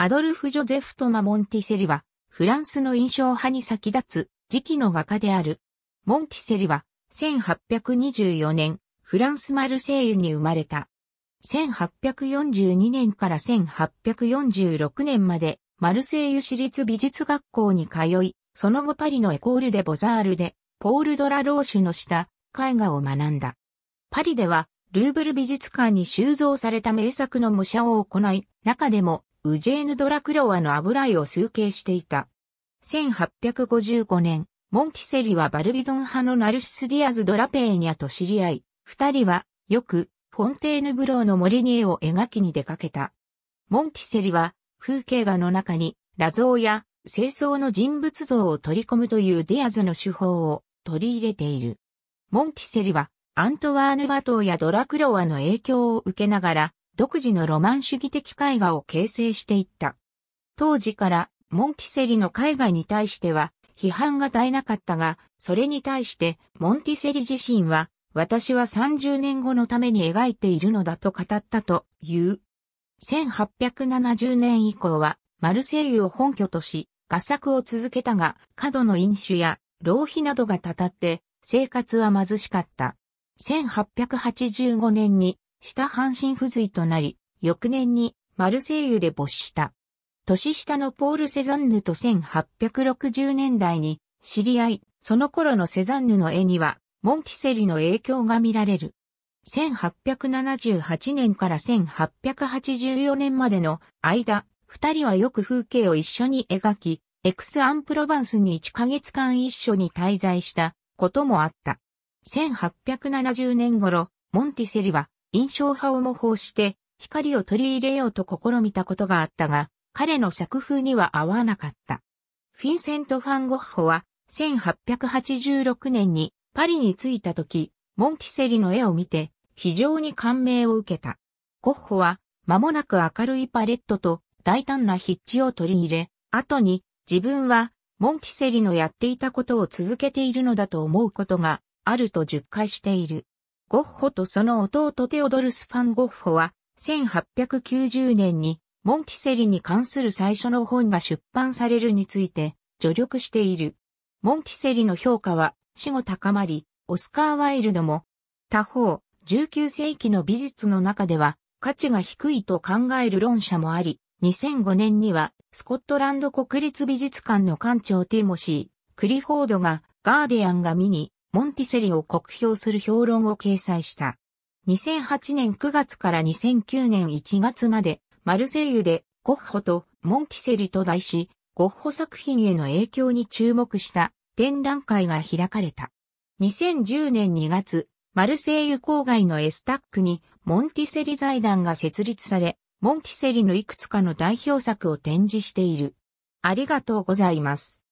アドルフ・ジョゼフ・トマ・モンティセリは、フランスの印象派に先立つ、時期の画家である。モンティセリは、1824年、フランス・マルセイユに生まれた。1842年から1846年まで、マルセイユ市立美術学校に通い、その後パリのエコールデ・ボザールで、ポール・ドラ・ローシュの下、絵画を学んだ。パリでは、ルーブル美術館に収蔵された名作の模写を行い、中でも、ウジェーヌ・ドラクロワの油絵を崇敬していた。1855年、モンティセリはバルビゾン派のナルシス・ディアズ・ドラペーニャと知り合い、二人は、よく、フォンテーヌ・ブローの森に絵を描きに出かけた。モンティセリは、風景画の中に、裸像や、清掃の人物像を取り込むというディアズの手法を取り入れている。モンティセリは、アントワーヌ・バトーやドラクロワの影響を受けながら、独自のロマン主義的絵画を形成していった。当時からモンティセリの絵画に対しては批判が絶えなかったが、それに対してモンティセリ自身は私は30年後のために描いているのだと語ったという。1870年以降はマルセイユを本拠とし、画作を続けたが、過度の飲酒や浪費などがたたって、生活は貧しかった。1885年に下半身不随となり、翌年にマルセイユで没した。年下のポール・セザンヌと1860年代に知り合い、その頃のセザンヌの絵には、モンティセリの影響が見られる。1878年から1884年までの間、二人はよく風景を一緒に描き、エクス・アンプロバンスに1ヶ月間一緒に滞在したこともあった。1870年頃、モンティセリは印象派を模倣して光を取り入れようと試みたことがあったが、彼の作風には合わなかった。フィンセント・ファン・ゴッホは1886年にパリに着いた時、モンティセリの絵を見て非常に感銘を受けた。ゴッホは間もなく明るいパレットと大胆な筆致を取り入れ、後に自分はモンティセリのやっていたことを続けているのだと思うことがあると述回している。ゴッホとその弟テオドルス・ファン・ゴッホは、1890年に、モンキセリに関する最初の本が出版されるについて、助力している。モンキセリの評価は、死後高まり、オスカー・ワイルドも、他方、19世紀の美術の中では、価値が低いと考える論者もあり、2005年には、スコットランド国立美術館の館長ティモシー、クリフォードが、ガーディアンが見に、モンティセリを酷評する評論を掲載した。2008年9月から2009年1月まで、マルセイユで、ゴッホとモンティセリと題し、ゴッホ作品への影響に注目した展覧会が開かれた。2010年2月、マルセイユ郊外のエスタックにモンティセリ財団が設立され、モンティセリのいくつかの代表作を展示している。ありがとうございます。